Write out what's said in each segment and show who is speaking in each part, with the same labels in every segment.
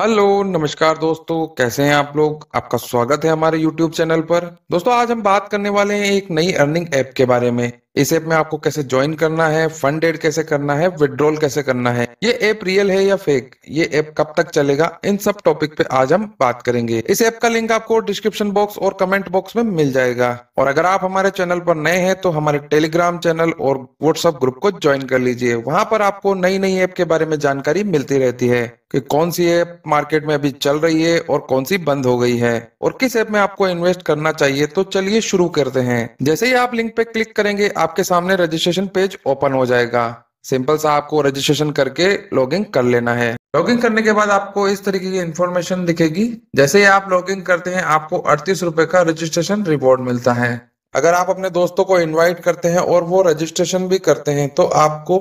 Speaker 1: hello नमस्कार दोस्तों कैसे हैं आप लोग आपका स्वागत है हमारे यूट्यूब चैनल पर दोस्तों आज हम बात करने वाले हैं एक नई अर्निंग ऐप के बारे में इस ऐप में आपको कैसे ज्वाइन करना है फंड एड कैसे करना है विड्रॉल कैसे करना है ये ऐप रियल है या फेक ये ऐप कब तक चलेगा इन सब टॉपिक पे आज हम बात करेंगे इस ऐप का लिंक आपको डिस्क्रिप्शन बॉक्स और कमेंट बॉक्स में मिल जाएगा और अगर आप हमारे चैनल पर नए हैं तो हमारे टेलीग्राम चैनल और व्हाट्सएप ग्रुप को ज्वाइन कर लीजिए वहां पर आपको नई नई ऐप के बारे में जानकारी मिलती रहती है कि कौन सी ऐप मार्केट में अभी चल रही है और कौन सी बंद हो गई है और किस ऐप में आपको इन्वेस्ट करना चाहिए तो चलिए शुरू करते हैं जैसे ही आप लिंक पे क्लिक करेंगे आपके सामने रजिस्ट्रेशन पेज ओपन हो जाएगा सिंपल सा आपको रजिस्ट्रेशन करके लॉगिंग कर लेना है लॉगिंग करने के बाद आपको इस तरीके की इन्फॉर्मेशन दिखेगी जैसे ही आप लॉगिंग करते हैं आपको अड़तीस रुपए का रजिस्ट्रेशन रिवॉर्ड मिलता है अगर आप अपने दोस्तों को इनवाइट करते हैं और वो रजिस्ट्रेशन भी करते हैं तो आपको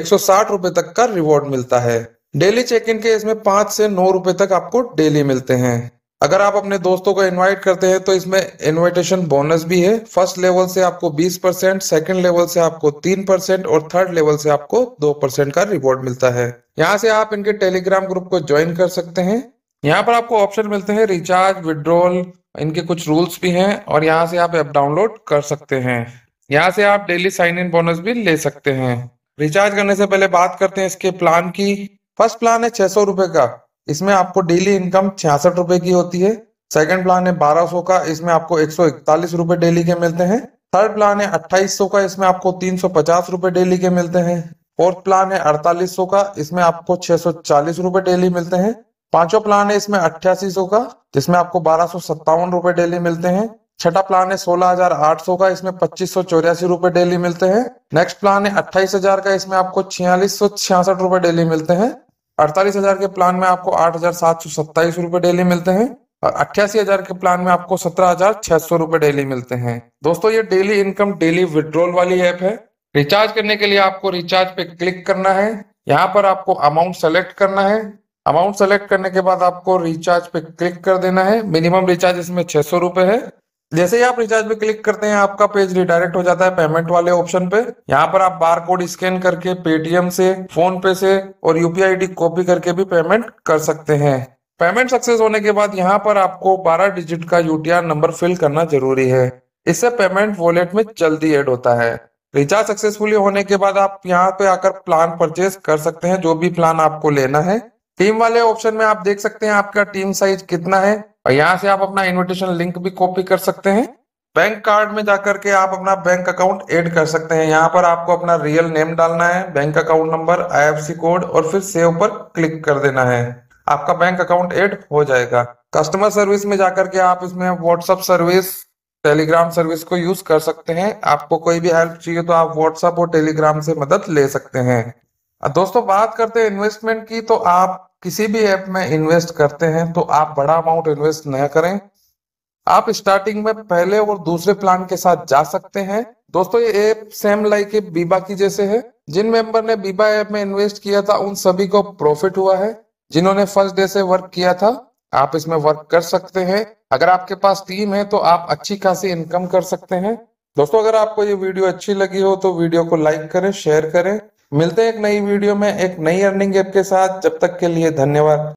Speaker 1: एक सौ तक का रिवॉर्ड मिलता है डेली चेक इन के इसमें पांच से नौ रुपए तक आपको डेली मिलते हैं अगर आप अपने दोस्तों को इनवाइट करते हैं तो इसमें इनविटेशन बोनस भी है फर्स्ट लेवल से आपको 20 परसेंट सेकेंड लेवल से आपको 3 परसेंट और थर्ड लेवल से आपको 2 परसेंट का रिवॉर्ड मिलता है यहाँ से आप इनके टेलीग्राम ग्रुप को ज्वाइन कर सकते हैं यहाँ पर आपको ऑप्शन मिलते हैं रिचार्ज विड्रॉल इनके कुछ रूल्स भी हैं और यहाँ से आप एप डाउनलोड कर सकते हैं यहाँ से आप डेली साइन इन बोनस भी ले सकते हैं रिचार्ज करने से पहले बात करते हैं इसके प्लान की फर्स्ट प्लान है छह सौ रुपए का इसमें आपको डेली इनकम छियासठ रुपए की होती है सेकंड प्लान है बारह सौ का इसमें आपको एक सौ इकतालीस रुपए डेली के मिलते हैं थर्ड प्लान है सौ का इसमें आपको तीन सौ पचास रुपए डेली के मिलते हैं फोर्थ प्लान है अड़तालीस सौ का इसमें आपको छह सौ चालीस रुपए डेली मिलते हैं पांचवा प्लान है इसमें अट्ठासी सौ का जिसमें आपको बारह सौ सत्तावन रुपए डेली मिलते हैं छठा प्लान है सोलह हजार आठ सौ का इसमें पच्चीस सौ चौरासी रुपए डेली मिलते हैं नेक्स्ट प्लान है अट्ठाईस हजार का इसमें आपको छियालीस सौ छियासठ रुपए डेली मिलते हैं अड़तालीस हजार के प्लान में आपको आठ हजार सात सौ सत्ताईस रुपए डेली मिलते हैं और अट्ठासी हजार के प्लान में आपको सत्रह हजार छह सौ रुपए डेली मिलते हैं दोस्तों ये डेली इनकम डेली विड्रॉल वाली ऐप है रिचार्ज करने के लिए आपको रिचार्ज पे क्लिक करना है यहाँ पर आपको अमाउंट सेलेक्ट करना है अमाउंट सेलेक्ट करने के बाद आपको रिचार्ज पे क्लिक कर देना है मिनिमम रिचार्ज इसमें छह सौ रुपए है जैसे ही आप रिचार्ज पे क्लिक करते हैं आपका पेज रिडायरेक्ट हो जाता है पेमेंट वाले ऑप्शन पे यहाँ पर आप बार कोड स्कैन करके पेटीएम से फोन पे से और यूपीआई डी कॉपी करके भी पेमेंट कर सकते हैं पेमेंट सक्सेस होने के बाद यहाँ पर आपको 12 डिजिट का यूटीआर नंबर फिल करना जरूरी है इससे पेमेंट वॉलेट में जल्दी एड होता है रिचार्ज सक्सेसफुली होने के बाद आप यहाँ पे आकर प्लान परचेज कर सकते हैं जो भी प्लान आपको लेना है टीम वाले ऑप्शन में आप देख सकते हैं आपका टीम साइज कितना है और यहाँ से आप अपना इन्विटेशन लिंक भी कॉपी कर सकते हैं बैंक कार्ड में जाकर के आप अपना बैंक अकाउंट ऐड कर सकते हैं यहाँ पर आपको अपना रियल नेम डालना है बैंक अकाउंट नंबर आई कोड और फिर सेव पर क्लिक कर देना है आपका बैंक अकाउंट ऐड हो जाएगा कस्टमर सर्विस में जाकर के आप इसमें व्हाट्सअप सर्विस टेलीग्राम सर्विस को यूज कर सकते हैं आपको कोई भी हेल्प चाहिए तो आप व्हाट्सअप और टेलीग्राम से मदद ले सकते हैं दोस्तों बात करते हैं इन्वेस्टमेंट की तो आप किसी भी ऐप में इन्वेस्ट करते हैं तो आप बड़ा अमाउंट इन्वेस्ट न करें आप स्टार्टिंग में पहले और दूसरे प्लान के साथ जा सकते हैं दोस्तों ये ऐप सेम लाइक बीबा की जैसे है जिन मेंबर ने बीबा ऐप में इन्वेस्ट किया था उन सभी को प्रॉफिट हुआ है जिन्होंने फर्स्ट डे से वर्क किया था आप इसमें वर्क कर सकते हैं अगर आपके पास टीम है तो आप अच्छी खासी इनकम कर सकते हैं दोस्तों अगर आपको ये वीडियो अच्छी लगी हो तो वीडियो को लाइक करें शेयर करें मिलते हैं एक नई वीडियो में एक नई अर्निंग ऐप के साथ जब तक के लिए धन्यवाद